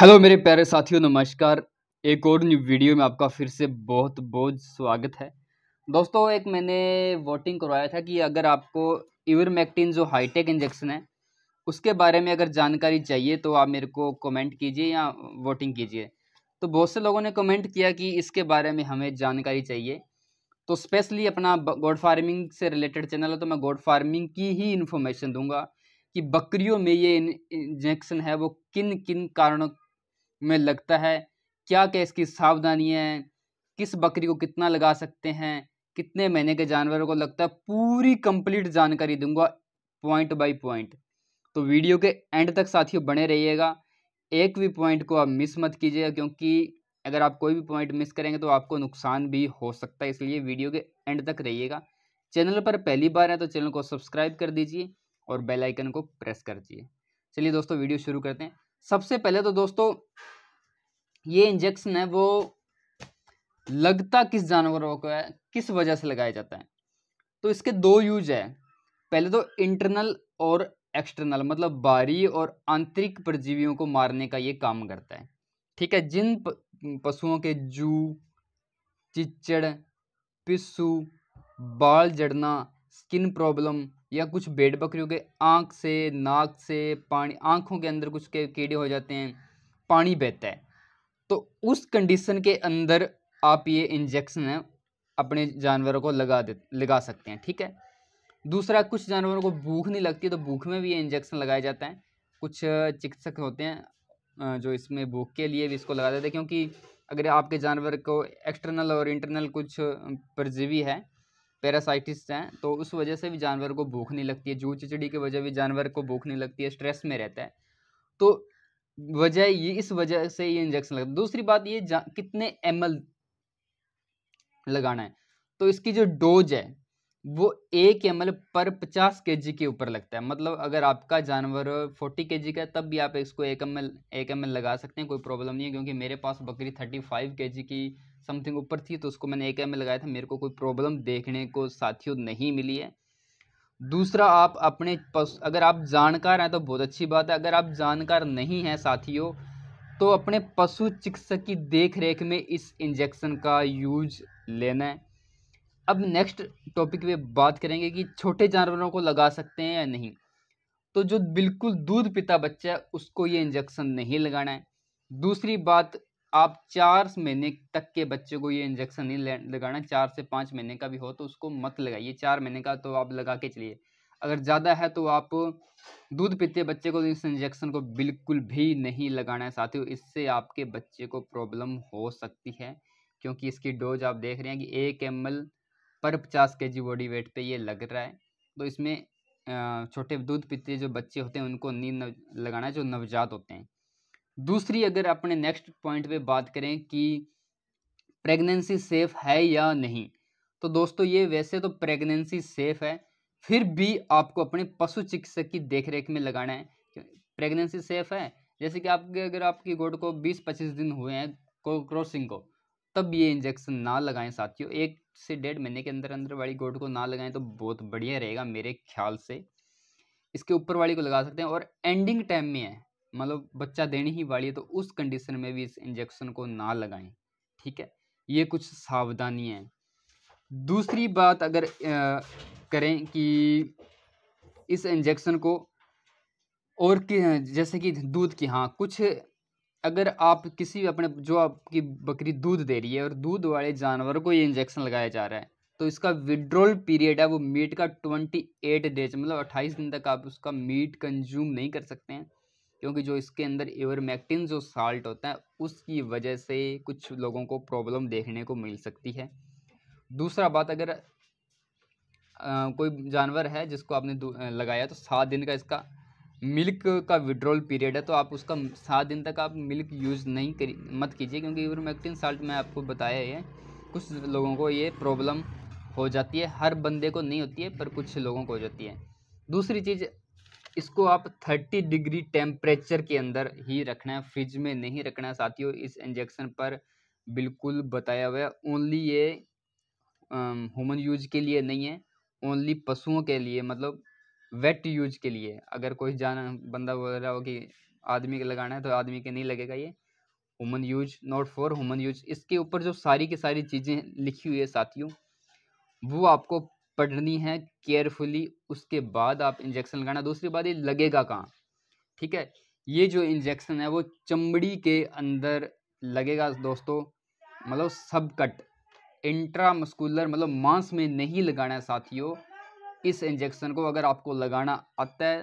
hello मेरे प्यारे साथियों नमस्कार एक और न्यू वीडियो में आपका फिर से बहुत बहुत स्वागत है दोस्तों एक मैंने वोटिंग करवाया था कि अगर आपको इवरमेक्टिन जो हाईटेक इंजेक्शन है उसके बारे में अगर जानकारी चाहिए तो आप मेरे को कमेंट कीजिए या वोटिंग कीजिए तो बहुत से लोगों ने कमेंट किया कि इसके बारे में हमें जानकारी चाहिए तो स्पेशली अपना गोड फार्मिंग से रिलेटेड चैनल है तो मैं गोड फार्मिंग की ही इन्फॉर्मेशन दूंगा कि बकरियों में ये इंजेक्शन है वो किन किन कारणों में लगता है क्या क्या इसकी सावधानियाँ हैं किस बकरी को कितना लगा सकते हैं कितने महीने के जानवरों को लगता है पूरी कंप्लीट जानकारी दूंगा पॉइंट बाय पॉइंट तो वीडियो के एंड तक साथियों बने रहिएगा एक भी पॉइंट को आप मिस मत कीजिएगा क्योंकि अगर आप कोई भी पॉइंट मिस करेंगे तो आपको नुकसान भी हो सकता है इसलिए वीडियो के एंड तक रहिएगा चैनल पर पहली बार है तो चैनल को सब्सक्राइब कर दीजिए और बेलाइकन को प्रेस कर दीजिए चलिए दोस्तों वीडियो शुरू करते हैं सबसे पहले तो दोस्तों ये इंजेक्शन है वो लगता किस जानवरों को है किस वजह से लगाया जाता है तो इसके दो यूज है पहले तो इंटरनल और एक्सटर्नल मतलब बाहरी और आंतरिक परजीवियों को मारने का ये काम करता है ठीक है जिन पशुओं के जू चिच्चड़ पिस्सू बाल जड़ना स्किन प्रॉब्लम या कुछ बेड बकरियों के आँख से नाक से पानी आँखों के अंदर कुछ के कीड़े हो जाते हैं पानी बहता है तो उस कंडीशन के अंदर आप ये इंजेक्शन है अपने जानवरों को लगा दे लगा सकते हैं ठीक है दूसरा कुछ जानवरों को भूख नहीं लगती तो भूख में भी ये इंजेक्शन लगाए जाते हैं कुछ चिकित्सक होते हैं जो इसमें भूख के लिए भी इसको लगा देते हैं क्योंकि अगर आपके जानवर को एक्सटर्नल और इंटरनल कुछ परजीवी है पैरासाइटिस हैं तो उस वजह से भी जानवर को भूख नहीं लगती है जू चिचड़ी की वजह भी जानवर को भूख नहीं लगती है स्ट्रेस में रहता है तो वजह ये इस वजह से ये इंजेक्शन लगता है दूसरी बात ये कितने एम लगाना है तो इसकी जो डोज है वो एक एम पर पचास के के ऊपर लगता है मतलब अगर आपका जानवर फोर्टी के का है तब भी आप इसको एक एम एल एक एम लगा सकते हैं कोई प्रॉब्लम नहीं है क्योंकि मेरे पास बकरी थर्टी फाइव के की समथिंग ऊपर थी तो उसको मैंने एक एम लगाया था मेरे को कोई प्रॉब्लम देखने को साथियों नहीं मिली है दूसरा आप अपने अगर आप जानकार हैं तो बहुत अच्छी बात है अगर आप जानकार नहीं हैं साथियों तो अपने पशु चिकित्सक की देख रेख में इस इंजेक्शन का यूज लेना है अब नेक्स्ट टॉपिक पे बात करेंगे कि छोटे जानवरों को लगा सकते हैं या नहीं तो जो बिल्कुल दूध पीता बच्चा है उसको ये इंजेक्शन नहीं लगाना है दूसरी बात आप चार महीने तक के बच्चे को ये इंजेक्शन नहीं लगाना चार से पाँच महीने का भी हो तो उसको मत लगाइए चार महीने का तो आप लगा के चलिए अगर ज़्यादा है तो आप दूध पीते बच्चे को इस इंजेक्शन को बिल्कुल भी नहीं लगाना है साथियों इससे आपके बच्चे को प्रॉब्लम हो सकती है क्योंकि इसकी डोज आप देख रहे हैं कि एक एम पर पचास के जी बॉडी वेट पे ये लग रहा है तो इसमें छोटे दूध पीते जो बच्चे होते हैं उनको नींद लगाना है जो नवजात होते हैं दूसरी अगर अपने नेक्स्ट पॉइंट पे बात करें कि प्रेगनेंसी सेफ़ है या नहीं तो दोस्तों ये वैसे तो प्रेगनेंसी सेफ़ है फिर भी आपको अपने पशु चिकित्सक की देखरेख में लगाना है प्रेगनेंसी सेफ़ है जैसे कि आपके अगर आपकी गोड को 20-25 दिन हुए हैं क्रॉसिंग को तब ये इंजेक्शन ना लगाएं साथियों एक से डेढ़ महीने के अंदर अंदर वाली गोड को ना लगाएं तो बहुत बढ़िया रहेगा मेरे ख्याल से इसके ऊपर वाली को लगा सकते हैं और एंडिंग टाइम में है मतलब बच्चा देने ही वाली है तो उस कंडीशन में भी इस इंजेक्शन को ना लगाएं ठीक है ये कुछ सावधानी है दूसरी बात अगर आ, करें कि इस इंजेक्शन को और कि जैसे कि दूध की हाँ कुछ अगर आप किसी भी अपने जो आपकी बकरी दूध दे रही है और दूध वाले जानवर को ये इंजेक्शन लगाया जा रहा है तो इसका विड्रोल पीरियड है वो मीट का ट्वेंटी एट डेज मतलब अट्ठाईस दिन तक आप उसका मीट कंज्यूम नहीं कर सकते हैं क्योंकि जो इसके अंदर एवरमैक्टिन जो साल्ट होता है उसकी वजह से कुछ लोगों को प्रॉब्लम देखने को मिल सकती है दूसरा बात अगर आ, कोई जानवर है जिसको आपने लगाया तो सात दिन का इसका मिल्क का विड्रॉल पीरियड है तो आप उसका सात दिन तक आप मिल्क यूज़ नहीं करी मत कीजिए क्योंकि इवरमेक्टिन साल्ट मैं आपको बताया है कुछ लोगों को ये प्रॉब्लम हो जाती है हर बंदे को नहीं होती है पर कुछ लोगों को हो जाती है दूसरी चीज़ इसको आप 30 डिग्री टेम्परेचर के अंदर ही रखना है फ्रिज में नहीं रखना है साथियों इस इंजेक्शन पर बिल्कुल बताया हुआ है ओनली ये ह्यूमन यूज के लिए नहीं है ओनली पशुओं के लिए मतलब वेट यूज के लिए अगर कोई जाना बंदा वगैरह हो कि आदमी के लगाना है तो आदमी के नहीं लगेगा ये human use not for human use इसके ऊपर जो सारी की सारी चीज़ें लिखी हुई है साथियों वो आपको पढ़नी है केयरफुली उसके बाद आप इंजेक्शन लगाना दूसरी बात ये लगेगा कहाँ ठीक है ये जो इंजेक्शन है वो चमड़ी के अंदर लगेगा दोस्तों मतलब सब कट इंट्रा मस्कुलर मतलब मांस में नहीं लगाना है साथियों इस इंजेक्शन को अगर आपको लगाना आता है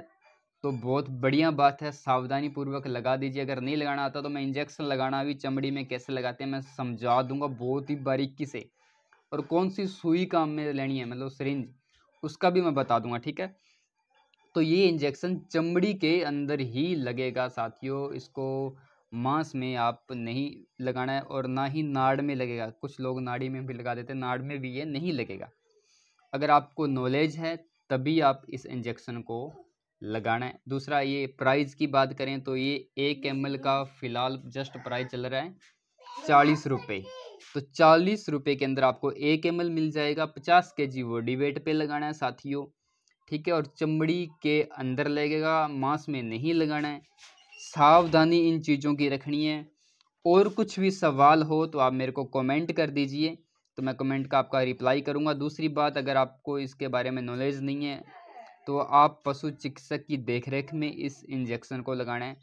तो बहुत बढ़िया बात है सावधानी पूर्वक लगा दीजिए अगर नहीं लगाना आता तो मैं इंजेक्शन लगाना भी चमड़ी में कैसे लगाते हैं मैं समझा दूंगा बहुत ही बारीकी से और कौन सी सुई काम में लेनी है मतलब सरिंज उसका भी मैं बता दूंगा ठीक है तो ये इंजेक्शन चमड़ी के अंदर ही लगेगा साथियों इसको मांस में आप नहीं लगाना है और ना ही नाड़ में लगेगा कुछ लोग नाड़ी में भी लगा देते हैं नाड़ में भी ये नहीं लगेगा अगर आपको नॉलेज है तभी आप इस इंजेक्शन को लगाना है दूसरा ये प्राइस की बात करें तो ये एक एम का फ़िलहाल जस्ट प्राइस चल रहा है चालीस रुपये तो चालीस रुपये के अंदर आपको एक एम मिल जाएगा पचास के जी बॉडी वेट पे लगाना है साथियों ठीक है और चमड़ी के अंदर लगेगा मांस में नहीं लगाना है सावधानी इन चीज़ों की रखनी है और कुछ भी सवाल हो तो आप मेरे को कमेंट कर दीजिए तो मैं कमेंट का आपका रिप्लाई करूँगा दूसरी बात अगर आपको इसके बारे में नॉलेज नहीं है तो आप पशु चिकित्सक की देख में इस इंजेक्शन को लगाना है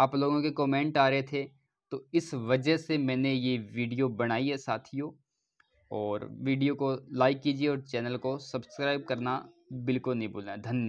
आप लोगों के कॉमेंट आ रहे थे तो इस वजह से मैंने ये वीडियो बनाई है साथियों और वीडियो को लाइक कीजिए और चैनल को सब्सक्राइब करना बिल्कुल नहीं भूलना धन्यवाद